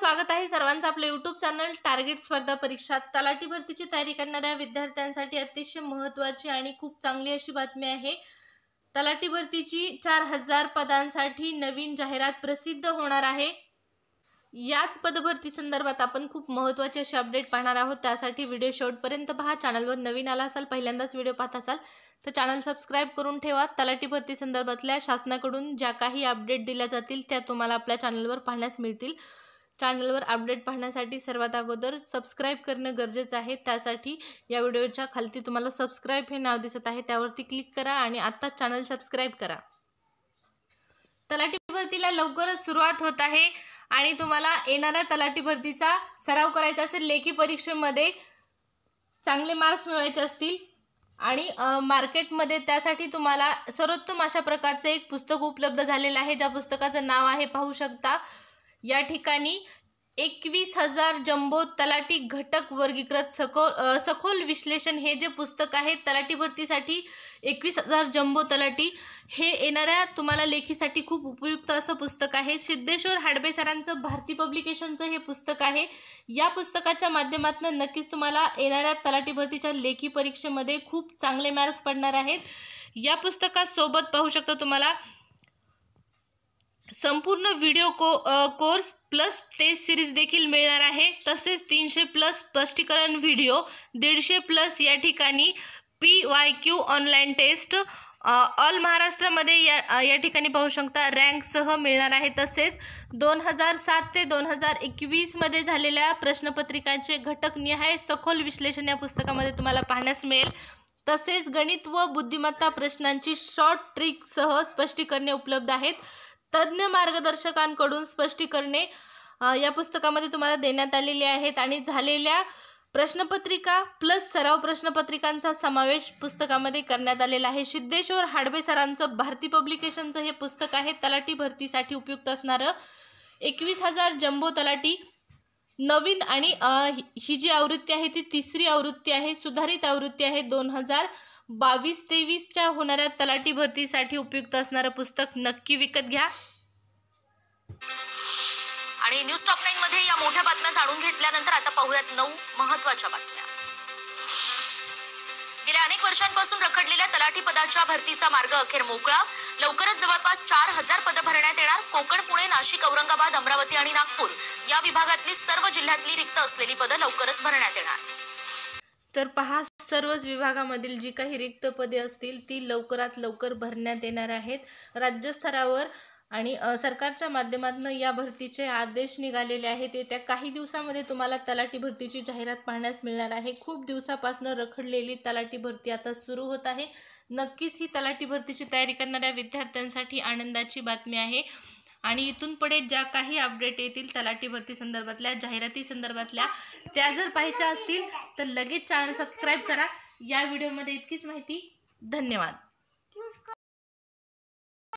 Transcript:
स्वागत आहे सर्वांचं आपलं यूट्यूब चॅनल टार्गेट स्पर्धा परीक्षा तलाठी भरतीची तयारी करणाऱ्या विद्यार्थ्यांसाठी अतिशय महत्त्वाची आणि खूप चांगली अशी बातमी आहे तलाठी भरतीची चार हजार पदांसाठी नवीन जाहिरात प्रसिद्ध होणार आहे याच पदभरती संदर्भात आपण खूप महत्त्वाचे असे अपडेट पाहणार आहोत त्यासाठी व्हिडिओ शेवटपर्यंत पहा चॅनलवर नवीन आला असाल पहिल्यांदाच व्हिडिओ पाहत असाल तर चॅनल सबस्क्राईब करून ठेवा तलाठी भरती संदर्भातल्या शासनाकडून ज्या काही अपडेट दिल्या जातील त्या तुम्हाला आपल्या चॅनलवर पाहण्यास मिळतील चॅनलवर अपडेट पाहण्यासाठी सर्वात अगोदर सबस्क्राईब करणं गरजेचं आहे त्यासाठी या व्हिडिओच्या खालती तुम्हाला सबस्क्राईब हे नाव दिसत आहे त्यावरती क्लिक करा आणि आत्ताच चॅनल सबस्क्राईब करा तलाठी भरतीला लवकरच सुरुवात होत आहे आणि तुम्हाला येणाऱ्या तलाठी भरतीचा सराव करायचा असेल लेखी परीक्षेमध्ये चांगले मार्क्स मिळवायचे असतील आणि मार्केटमध्ये त्यासाठी तुम्हाला सर्वोत्तम अशा प्रकारचं एक पुस्तक उपलब्ध झालेलं आहे ज्या पुस्तकाचं नाव आहे पाहू शकता या ठिकाणी एकवीस हजार जंबो तलाटी घटक वर्गीकृत सखोल सखोल विश्लेषण हे जे पुस्तक आहे तलाठी भरतीसाठी एकवीस हजार जंबो तलाटी हे येणाऱ्या तुम्हाला लेखीसाठी खूप उपयुक्त असं पुस्तक आहे सिद्धेश्वर हाडबे सरांचं भारती पब्लिकेशनचं हे पुस्तक आहे या पुस्तकाच्या माध्यमातून नक्कीच तुम्हाला येणाऱ्या तलाठी भरतीच्या लेखी परीक्षेमध्ये खूप चांगले मार्क्स पडणार आहेत या पुस्तकासोबत पाहू शकता तुम्हाला संपूर्ण व्हिडिओ को कोर्स प्लस टेस्ट सिरीज देखील मिळणार आहे तसेच तीनशे प्लस स्पष्टीकरण व्हिडिओ दीडशे प्लस या ठिकाणी P Y Q online test all महाराष्ट्रामध्ये या या ठिकाणी पाहू शकता रँकसह मिळणार आहे तसेच दोन हजार सात ते दोन हजार एकवीसमध्ये झालेल्या प्रश्नपत्रिकांचे घटक घटकनिहाय सखोल विश्लेषण या पुस्तकामध्ये तुम्हाला पाहण्यास मिळेल तसेच गणित व बुद्धिमत्ता प्रश्नांची शॉर्ट ट्रिकसह स्पष्टीकरणे उपलब्ध आहेत तज्ज्ञ मार्गदर्शकांकडून स्पष्टीकरणे या पुस्तकामध्ये तुम्हाला देण्यात आलेली आहेत आणि झालेल्या प्रश्नपत्रिका प्लस सराव प्रश्नपत्रिकांचा समावेश पुस्तकामध्ये करण्यात आलेला आहे सिद्धेश्वर हाडबे सरांचं भारती पब्लिकेशनचं हे पुस्तक आहे तलाठी भरतीसाठी उपयुक्त असणारं एकवीस हजार जम्बो तलाठी नवीन आणि ही जी आवृत्ती आहे ती तिसरी आवृत्ती आहे सुधारित आवृत्ती आहे दोन हजार बावीस तेवीसच्या होणाऱ्या तलाठी भरतीसाठी उपयुक्त असणारं पुस्तक नक्की विकत घ्या आणि न्यूज टॉप मध्ये या मोठ्या बातम्या जाणून घेतल्यानंतर आता पाहूयात नऊ महत्वाच्या बातम्या गेल्या अनेक वर्षांपासून रखडलेल्या तलाठी पदाच्या भरतीचा मार्ग अखेर मोकळा लवकरच जवळपास चार हजार पदं भरण्यात येणार कोकण पुणे नाशिक औरंगाबाद अमरावती आणि नागपूर या विभागातली सर्व जिल्ह्यातली रिक्त असलेली पदं लवकरच भरण्यात येणार तर पहा सर्वच विभागामधील जी काही रिक्त पदे असतील ती लवकरात लवकर भरण्यात येणार आहेत राज्यस्तरावर आणि सरकारच्या माध्यमातून या भरतीचे आदेश निघालेले आहेत येत्या काही दिवसामध्ये तुम्हाला तलाठी भरतीची जाहिरात पाहण्यास मिळणार आहे खूप दिवसापासून रखडलेली तलाठी भरती आता सुरू होत आहे नक्कीच ही तलाठी भरतीची तयारी करणाऱ्या विद्यार्थ्यांसाठी आनंदाची बातमी आहे आणि इथून पुढे ज्या काही अपडेट येतील तलाठी भरती संदर्भातल्या जाहिराती संदर्भातल्या त्या जर पाहायच्या असतील तर लगेच चॅनल सबस्क्राईब करा या व्हिडिओमध्ये इतकीच माहिती धन्यवाद